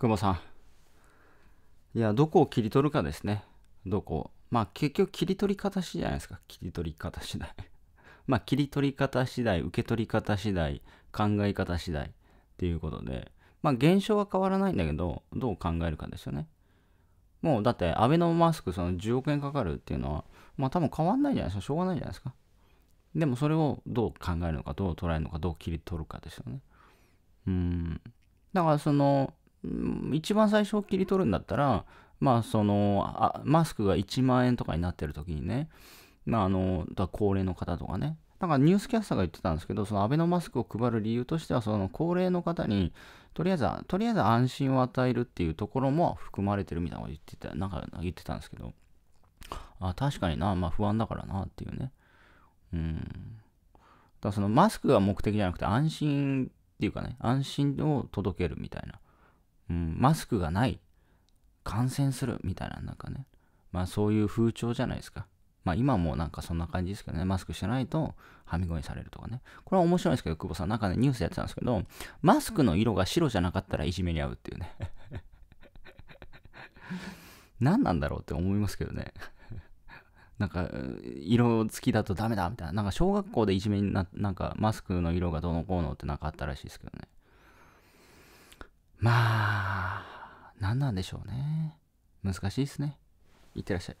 久保さん。いや、どこを切り取るかですね。どこまあ結局切り取り方次第じゃないですか。切り取り方次第。まあ切り取り方次第、受け取り方次第、考え方次第っていうことで、まあ現象は変わらないんだけど、どう考えるかですよね。もうだってアベノマスクその10億円かかるっていうのは、まあ多分変わんないじゃないですか。しょうがないじゃないですか。でもそれをどう考えるのか、どう捉えるのか、どう切り取るかですよね。うん。だからその、一番最初を切り取るんだったら、まあそのマスクが1万円とかになってる時にね、まああの、高齢の方とかね、なんかニュースキャスターが言ってたんですけど、そのアベノマスクを配る理由としては、その高齢の方に、とりあえず、とりあえず安心を与えるっていうところも含まれてるみたいなこと言ってた、なんか言ってたんですけど、あ、確かにな、まあ不安だからなっていうね。うん。だそのマスクが目的じゃなくて安心っていうかね、安心を届けるみたいな。うん、マスクがない、感染するみたいな、なんかね、まあそういう風潮じゃないですか。まあ今もなんかそんな感じですけどね、マスクしてないとはみごにされるとかね。これは面白いですけど、久保さん、なんかね、ニュースやってたんですけど、マスクの色が白じゃなかったらいじめに遭うっていうね。何なんだろうって思いますけどね。なんか、色付きだとダメだみたいな。なんか小学校でいじめにな、なんかマスクの色がどうのこうのってなかあったらしいですけどね。まあ、何なんでしょうね。難しいですね。いってらっしゃい。